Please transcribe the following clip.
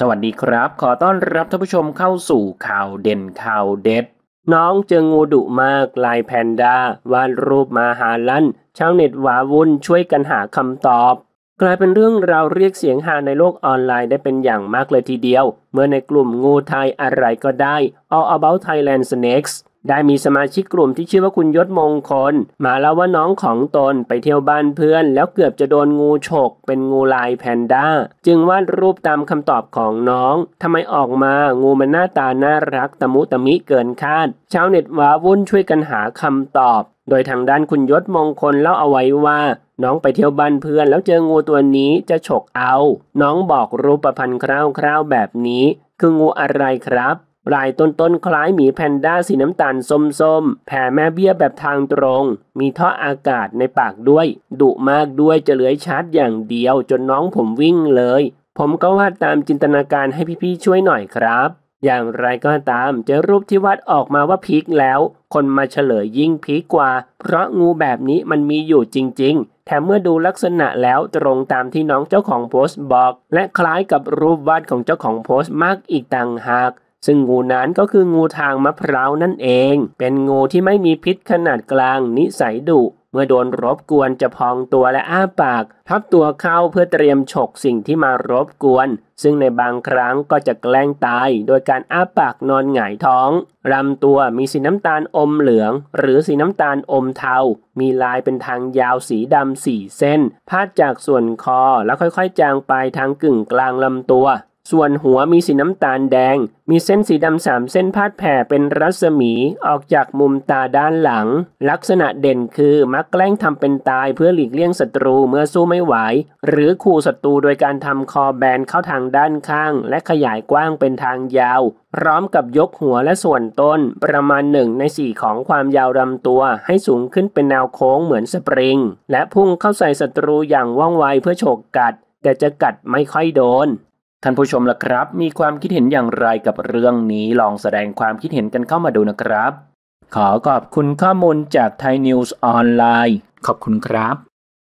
สวัสดีครับ ขอต้อนรับท่านผู้ชมเข้าสู่ข่าวเด่นข่าวเด็ด น้องเจองูดุมากลายแพนด้าวาดรูปมาหาลั่นชาวเน็ตวาวุ่นช่วยกันหาคำตอบ กลายเป็นเรื่องเราเรียกเสียงฮาในโลกออนไลน์ได้เป็นอย่างมากเลยทีเดียว เมื่อในกลุ่มงูไทยอะไรก็ได้ All About Thailand Snakes ได้มีสมาชิกกลุ่มที่ชื่อว่าคุณยศมงคล มาแล้วว่าน้องของตนไปเที่ยวบ้านเพื่อน แล้วเกือบจะโดนงูฉก เป็นงูลายแพนด้า จึงวาดรูปตามคำตอบของน้องทำไมออกมางูมันหน้าตาน่ารักตะมุตะมิเกินคาดชาวเน็ตว้าวุ่นช่วยกันหาคำตอบ โดยทางด้านคุณยศมงคลเล่าเอาไว้ว่า น้องไปเที่ยวบ้านเพื่อน แล้วเจองูตัวนี้จะฉกเอา น้องบอกรูปพันธ์คร่าวๆแบบนี้ คืองูอะไรครับลายต้นๆ คล้ายหมีแพนด้าสีน้ำตาลส้มๆ แผ่แม่เบี้ยแบบทางตรง มีท่ออากาศในปากด้วย ดุมากด้วยจะเลื้อยชาร์จอย่างเดียวจนน้องผมวิ่งเลย ผมก็วาดตามจินตนาการให้พี่ๆ ช่วยหน่อยครับ อย่างไรก็ตาม จะรูปที่วาดออกมาว่าพีคแล้ว คนมาเฉลยยิ่งพีคกว่า เพราะงูแบบนี้มันมีอยู่จริงๆ แถมเมื่อดูลักษณะแล้วตรงตามที่น้องเจ้าของโพสต์บอก และคล้ายกับรูปวาดของเจ้าของโพสต์มากอีกต่างหากซึ่งงูนั้นก็คืองูทางมะพร้าวนั่นเอง เป็นงูที่ไม่มีพิษขนาดกลางนิสัยดุ เมื่อโดนรบกวนจะพองตัวและอ้าปาก พับตัวเข้าเพื่อเตรียมฉกสิ่งที่มารบกวน ซึ่งในบางครั้งก็จะแกล้งตาย โดยการอ้าปากนอนหงายท้องลำตัวมีสีน้ำตาลอมเหลือง หรือสีน้ำตาลอมเทา มีลายเป็นทางยาวสีดำสี่เส้น พาดจากส่วนคอแล้วค่อยๆ จางไปทางกึ่งกลางลำตัวส่วนหัวมีสีน้ำตาลแดง มีเส้นสีดำสามเส้นพาดแผ่เป็นรัศมีออกจากมุมตาด้านหลัง ลักษณะเด่นคือ มักแกล้งทำเป็นตายเพื่อหลีกเลี่ยงศัตรูเมื่อสู้ไม่ไหว หรือขู่ศัตรูโดยการทำคอแบนเข้าทางด้านข้างและขยายกว้างเป็นทางยาว พร้อมกับยกหัวและส่วนต้น ประมาณหนึ่งในสี่ของความยาวลำตัวให้สูงขึ้นเป็นแนวโค้งเหมือนสปริง และพุ่งเข้าใส่ศัตรูอย่างว่องไวเพื่อโฉกกัดแต่จะกัดไม่ค่อยโดนท่านผู้ชมล่ะครับ มีความคิดเห็นอย่างไรกับเรื่องนี้ ลองแสดงความคิดเห็นกันเข้ามาดูนะครับ ขอขอบคุณข้อมูลจากไทยนิวส์ออนไลน์ ขอบคุณครับ